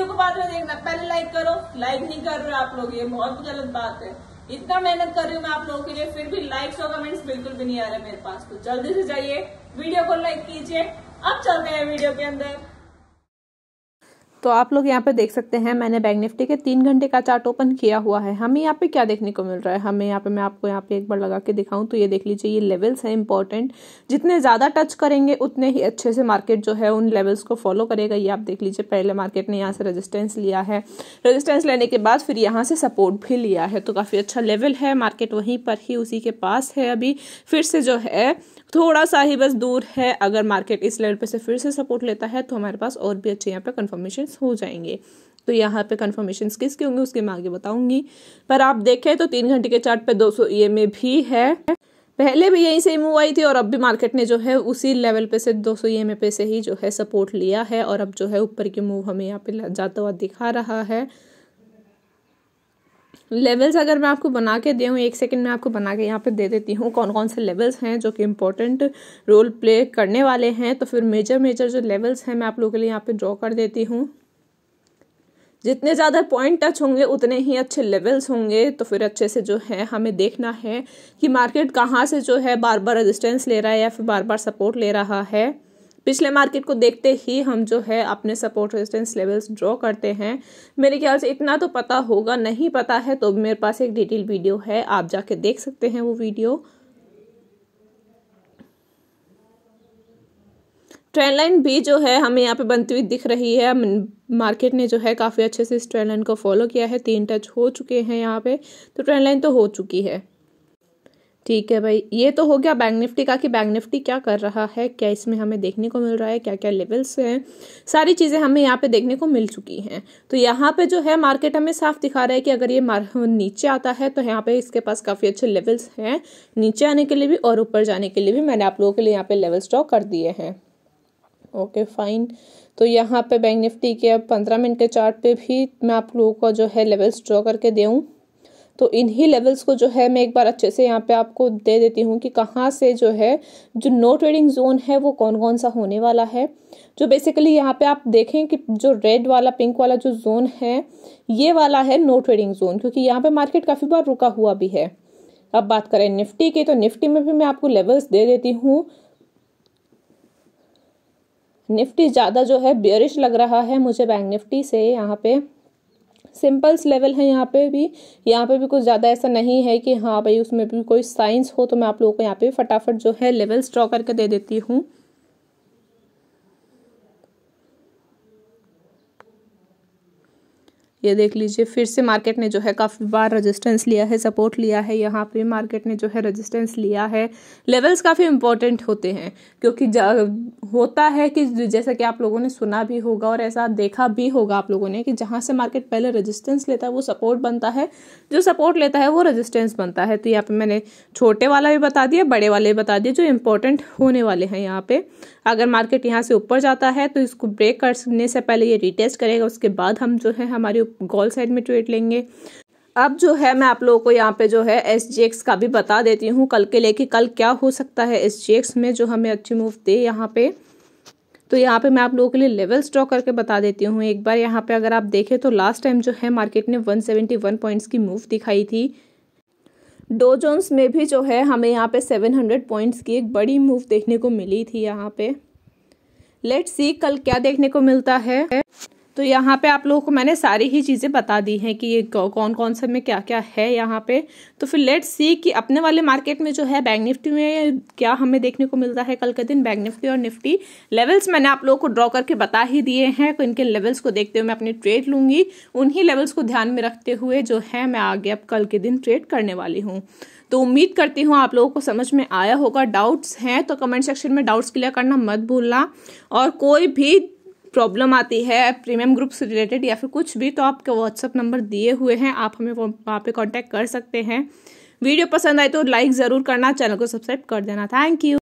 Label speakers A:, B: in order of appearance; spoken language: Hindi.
A: वीडियो को बाद में देखना पहले लाइक करो लाइक नहीं कर रहे आप लोग ये बहुत गलत बात है इतना मेहनत कर रही हूँ मैं आप लोगों के लिए फिर भी लाइक्स और कमेंट्स बिल्कुल भी नहीं आ रहे मेरे पास तो जल्दी से जाइए वीडियो को लाइक कीजिए अब चलते हैं वीडियो के अंदर तो आप लोग यहाँ पे देख सकते हैं मैंने बैंक निफ्टी के तीन घंटे का चार्ट ओपन किया हुआ है हमें यहाँ पे क्या देखने को मिल रहा है हमें यहाँ पे मैं आपको यहाँ पे एक बार लगा के दिखाऊं तो ये देख लीजिए ये लेवल्स हैं इंपॉर्टेंट जितने ज़्यादा टच करेंगे उतने ही अच्छे से मार्केट जो है उन लेवल्स को फॉलो करेगा ये आप देख लीजिए पहले मार्केट ने यहाँ से रजिस्टेंस लिया है रजिस्टेंस लेने के बाद फिर यहाँ से सपोर्ट भी लिया है तो काफ़ी अच्छा लेवल है मार्केट वहीं पर ही उसी के पास है अभी फिर से जो है थोड़ा सा ही बस दूर है अगर मार्केट इस लेवल पर से फिर से सपोर्ट लेता है तो हमारे पास और भी अच्छे यहाँ पर कन्फर्मेशन कन्फर्मेशंस हो जाएंगे तो यहाँ पे कन्फर्मेशंस किसके होंगे उसके मैं आगे बताऊंगी पर आप देखें तो तीन घंटे के चार्ट पे 200 ईएमए भी है पहले भी यहीं से मूव आई थी और अब भी मार्केट ने जो है उसी लेवल पे से 200 ईएमए पे से ही जो है सपोर्ट लिया है और अब जो है ऊपर की मूव हमें यहाँ पे जाता हुआ दिखा रहा है लेवल्स अगर मैं आपको बना के दे एक सेकंड में आपको बना के यहाँ पे दे देती हूँ कौन कौन से लेवल्स हैं जो कि इंपॉर्टेंट रोल प्ले करने वाले हैं तो फिर मेजर मेजर जो लेवल्स हैं मैं आप लोगों के लिए यहाँ पे ड्रॉ कर देती हूँ जितने ज़्यादा पॉइंट टच होंगे उतने ही अच्छे लेवल्स होंगे तो फिर अच्छे से जो है हमें देखना है कि मार्केट कहाँ से जो है बार बार रेजिस्टेंस ले रहा है या फिर बार बार सपोर्ट ले रहा है पिछले मार्केट को देखते ही हम जो है अपने सपोर्ट रेजिस्टेंस लेवल्स ड्रॉ करते हैं मेरे ख्याल से इतना तो पता होगा नहीं पता है तो मेरे पास एक डिटेल वीडियो है आप जाके देख सकते हैं वो वीडियो ट्रेन लाइन भी जो है हमें यहाँ पे बनती हुई दिख रही है मार्केट ने जो है काफ़ी अच्छे से इस ट्रेन लाइन को फॉलो किया है तीन टच हो चुके हैं यहाँ पे तो ट्रेन लाइन तो हो चुकी है ठीक है भाई ये तो हो गया बैंक निफ्टी का कि बैंक निफ्टी क्या कर रहा है क्या इसमें हमें देखने को मिल रहा है क्या क्या लेवल्स हैं सारी चीज़ें हमें यहाँ पे देखने को मिल चुकी हैं तो यहाँ पे जो है मार्केट हमें साफ दिखा रहा है कि अगर ये नीचे आता है तो यहाँ पे इसके पास काफ़ी अच्छे लेवल्स हैं नीचे आने के लिए भी और ऊपर जाने के लिए भी मैंने आप लोगों के लिए यहाँ पे लेवल्स ड्रॉ कर दिए हैं ओके फाइन तो यहाँ पे बैंक निफ्टी के अब पंद्रह मिनट के चार्ट पे भी मैं आप लोगों का जो है लेवल्स ड्रॉ करके दूँ तो इन्हीं लेवल्स को जो है मैं एक बार अच्छे से यहाँ पे आपको दे देती हूँ कि कहाँ से जो है जो नो ट्रेडिंग जोन है वो कौन कौन सा होने वाला है जो बेसिकली यहाँ पे आप देखें कि जो रेड वाला पिंक वाला जो जोन है ये वाला है नो ट्रेडिंग जोन क्योंकि यहाँ पे मार्केट काफ़ी बार रुका हुआ भी है अब बात करें निफ्टी की तो निफ्टी में भी मैं आपको लेवल्स दे देती हूँ निफ्टी ज़्यादा जो है बियरिश लग रहा है मुझे बैंक निफ्टी से यहाँ पे सिंपल्स लेवल है यहाँ पे भी यहाँ पे भी कुछ ज़्यादा ऐसा नहीं है कि हाँ भाई उसमें भी कोई साइंस हो तो मैं आप लोगों को यहाँ पे फटाफट जो है लेवल्स ड्रॉ करके दे देती हूँ ये देख लीजिए फिर से मार्केट ने जो है काफ़ी बार रजिस्टेंस लिया है सपोर्ट लिया है यहाँ पे मार्केट ने जो है रजिस्टेंस लिया है लेवल्स काफ़ी इंपॉर्टेंट होते हैं क्योंकि होता है कि जैसा कि आप लोगों ने सुना भी होगा और ऐसा देखा भी होगा आप लोगों ने कि जहाँ से मार्केट पहले रजिस्टेंस लेता है वो सपोर्ट बनता है जो सपोर्ट लेता है वो रजिस्टेंस बनता है तो यहाँ पर मैंने छोटे वाला भी बता दिया बड़े वाले भी बता दिए जो इम्पोर्टेंट होने वाले हैं यहाँ पर अगर मार्केट यहाँ से ऊपर जाता है तो इसको ब्रेक करने से पहले ये रिटेस्ट करेगा उसके बाद हम जो है हमारी गोल साइड में ट्वीट लेंगे अब जो है मैं आप लोगों को यहाँ पे जो है एस का भी बता देती हूँ कल के लिए कि कल क्या हो सकता है एस में जो हमें अच्छी मूव दे यहाँ पे तो यहाँ पे मैं आप लोगों के लिए लेवल्स ड्रॉ करके बता देती हूँ एक बार यहाँ पे अगर आप देखें तो लास्ट टाइम जो है मार्केट ने 171 पॉइंट्स की मूव दिखाई थी डो जोन्स में भी जो है हमें यहाँ पे 700 पॉइंट्स की एक बड़ी मूव देखने को मिली थी यहाँ पे लेट सी कल क्या देखने को मिलता है तो यहाँ पे आप लोगों को मैंने सारी ही चीज़ें बता दी हैं कि ये कौन कौन से में क्या क्या है यहाँ पे तो फिर लेट्स सी कि अपने वाले मार्केट में जो है बैंक निफ्टी में क्या हमें देखने को मिलता है कल के दिन बैंक निफ्टी और निफ्टी लेवल्स मैंने आप लोगों को ड्रॉ करके बता ही दिए हैं तो इनके लेवल्स को देखते हुए मैं अपनी ट्रेड लूँगी उन्हीं लेवल्स को ध्यान में रखते हुए जो है मैं आगे अब कल के दिन ट्रेड करने वाली हूँ तो उम्मीद करती हूँ आप लोगों को समझ में आया होगा डाउट्स हैं तो कमेंट सेक्शन में डाउट्स क्लियर करना मत भूलना और कोई भी प्रॉब्लम आती है प्रीमियम ग्रुप से रिलेटेड या फिर कुछ भी तो आपके व्हाट्सअप नंबर दिए हुए हैं आप हमें वहाँ पे कांटेक्ट कर सकते हैं वीडियो पसंद आए तो लाइक ज़रूर करना चैनल को सब्सक्राइब कर देना थैंक यू